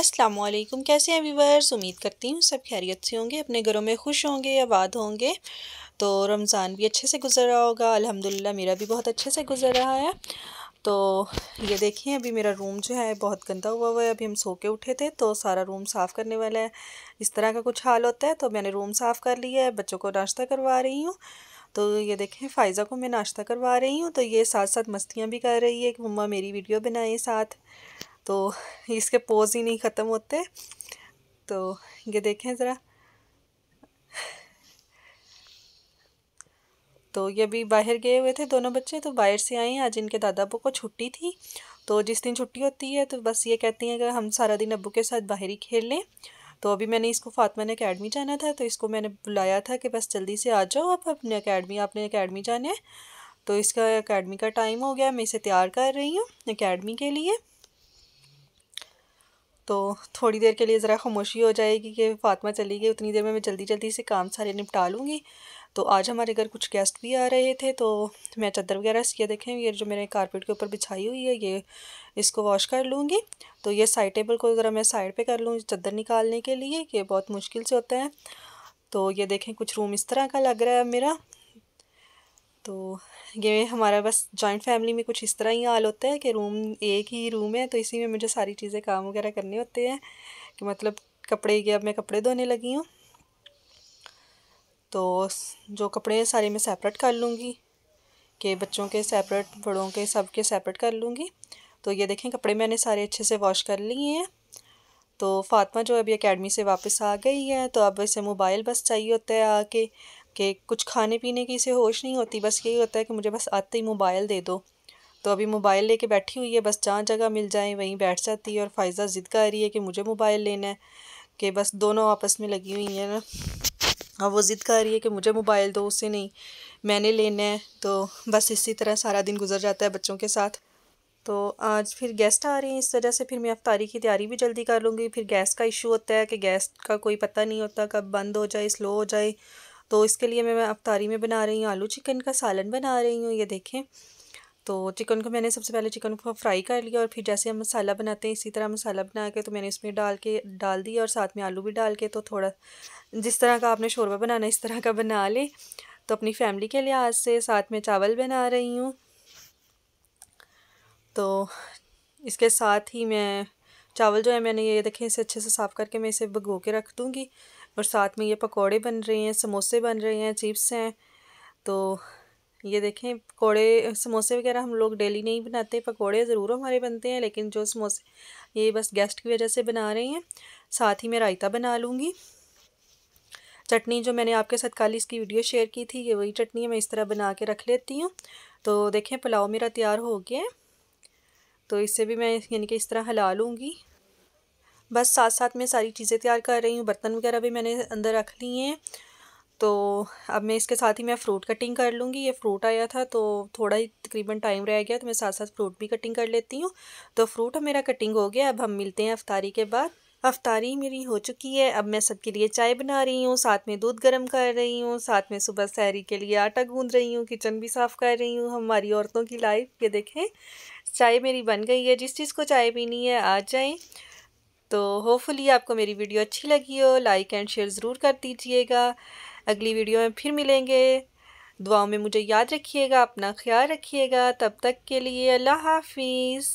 अस्सलाम वालेकुम कैसे हैं व्यूवर्स उम्मीद करती हूँ सब खैरियत से होंगे अपने घरों में खुश होंगे आबाद होंगे तो रमज़ान भी अच्छे से गुजर रहा होगा अल्हम्दुलिल्लाह मेरा भी बहुत अच्छे से गुजर रहा है तो ये देखिए अभी मेरा रूम जो है बहुत गंदा हुआ हुआ है अभी हम सो के उठे थे तो सारा रूम साफ़ करने वाला है इस तरह का कुछ हाल होता है तो मैंने रूम साफ़ कर लिया है बच्चों को नाश्ता करवा रही हूँ तो ये देखें फ़ाइज़ा को मैं नाश्ता करवा रही हूँ तो ये साथ साथ मस्तियाँ भी कर रही है कि मम्मा मेरी वीडियो बनाए साथ तो इसके पोज ही नहीं ख़त्म होते तो ये देखें ज़रा तो ये अभी बाहर गए हुए थे दोनों बच्चे तो बाहर से आए हैं आज इनके दादा अबू को छुट्टी थी तो जिस दिन छुट्टी होती है तो बस ये कहती हैं कि हम सारा दिन अबू के साथ बाहर ही खेल लें तो अभी मैंने इसको फातमा ने अकेडमी जाना था तो इसको मैंने बुलाया था कि बस जल्दी से आ जाओ आप अपने अकेडमी आपने अकेडमी जाना है तो इसका अकेडमी का टाइम हो गया मैं इसे तैयार कर रही हूँ अकेडमी के लिए तो थोड़ी देर के लिए ज़रा खामोशी हो जाएगी कि फातिमा चली गई उतनी देर में मैं जल्दी जल्दी से काम सारे निपटा लूँगी तो आज हमारे घर कुछ गेस्ट भी आ रहे थे तो मैं चादर वगैरह ये देखें ये जो मेरे कारपेट के ऊपर बिछाई हुई है ये इसको वॉश कर लूँगी तो ये साइड टेबल को ज़रा मैं साइड पर कर लूँ चादर निकालने के लिए ये बहुत मुश्किल से होता है तो ये देखें कुछ रूम इस तरह का लग रहा है मेरा तो ये हमारा बस जॉइंट फैमिली में कुछ इस तरह ही हाल होता है कि रूम एक ही रूम है तो इसी में मुझे सारी चीज़ें काम वगैरह करने होते हैं कि मतलब कपड़े के अब मैं कपड़े धोने लगी हूँ तो जो कपड़े हैं सारे मैं सेपरेट कर लूँगी कि बच्चों के सेपरेट बड़ों के सब के सेपरेट कर लूँगी तो ये देखें कपड़े मैंने सारे अच्छे से वॉश कर लिए हैं तो फातिमा जो अभी अकेडमी से वापस आ गई है तो अब इसे मोबाइल बस चाहिए होता है आके कि कुछ खाने पीने की इसे होश नहीं होती बस यही होता है कि मुझे बस आते ही मोबाइल दे दो तो अभी मोबाइल लेके बैठी हुई है बस जहाँ जगह मिल जाए वहीं बैठ जाती है और फायजा ज़िद कर रही है कि मुझे मोबाइल लेना है कि बस दोनों आपस में लगी हुई हैं ना और वो ज़िद कर रही है कि मुझे मोबाइल दो उसे नहीं मैंने लेना है तो बस इसी तरह सारा दिन गुजर जाता है बच्चों के साथ तो आज फिर गेस्ट आ रहे हैं इस वजह से फिर मैं अफ्तारी की तैयारी भी जल्दी कर लूँगी फिर गैस का इशू होता है कि गैस का कोई पता नहीं होता कब बंद हो जाए स्लो हो जाए तो इसके लिए मैं अफ्तारी में बना रही हूँ आलू चिकन का सालन बना रही हूँ ये देखें तो चिकन को मैंने सबसे पहले चिकन को फ्राई कर लिया और फिर जैसे हम मसाला बनाते हैं इसी तरह मसाला बना के तो मैंने इसमें डाल के डाल दिया और साथ में आलू भी डाल के तो थोड़ा जिस तरह का आपने शोरबा बनाना इस तरह का बना लें तो अपनी फैमिली के लिहाज से साथ में चावल बना रही हूँ तो इसके साथ ही मैं चावल जो है मैंने ये देखें इसे अच्छे से साफ़ करके मैं इसे भगो के रख दूँगी और साथ में ये पकोड़े बन रहे हैं समोसे बन रहे हैं चिप्स हैं तो ये देखें पकोड़े समोसे वगैरह हम लोग डेली नहीं बनाते पकोड़े ज़रूर हमारे बनते हैं लेकिन जो समोसे ये बस गेस्ट की वजह से बना रहे हैं साथ ही मैं रायता बना लूँगी चटनी जो मैंने आपके साथ कल इसकी वीडियो शेयर की थी ये वही चटनी मैं इस तरह बना के रख लेती हूँ तो देखें पुलाव मेरा तैयार हो गया है तो इससे भी मैं यानी कि इस तरह हिला लूँगी बस साथ साथ मैं सारी चीज़ें तैयार कर रही हूँ बर्तन वगैरह भी मैंने अंदर रख लिए हैं तो अब मैं इसके साथ ही मैं फ्रूट कटिंग कर लूँगी ये फ्रूट आया था तो थोड़ा ही तकरीबन टाइम रह गया तो मैं साथ साथ फ्रूट भी कटिंग कर लेती हूँ तो फ्रूट मेरा कटिंग हो गया अब हम मिलते हैं अफ्तारी के बाद अफ्तारी मेरी हो चुकी है अब मैं सबके लिए चाय बना रही हूँ साथ में दूध गर्म कर रही हूँ साथ में सुबह सहरी के लिए आटा गूँध रही हूँ किचन भी साफ़ कर रही हूँ हमारी औरतों की लाइफ ये देखें चाय मेरी बन गई है जिस चीज़ को चाय पीनी है आ जाएँ तो होपफुली आपको मेरी वीडियो अच्छी लगी हो लाइक एंड शेयर ज़रूर कर दीजिएगा अगली वीडियो में फिर मिलेंगे दुआओं में मुझे याद रखिएगा अपना ख्याल रखिएगा तब तक के लिए अल्लाह हाफिज़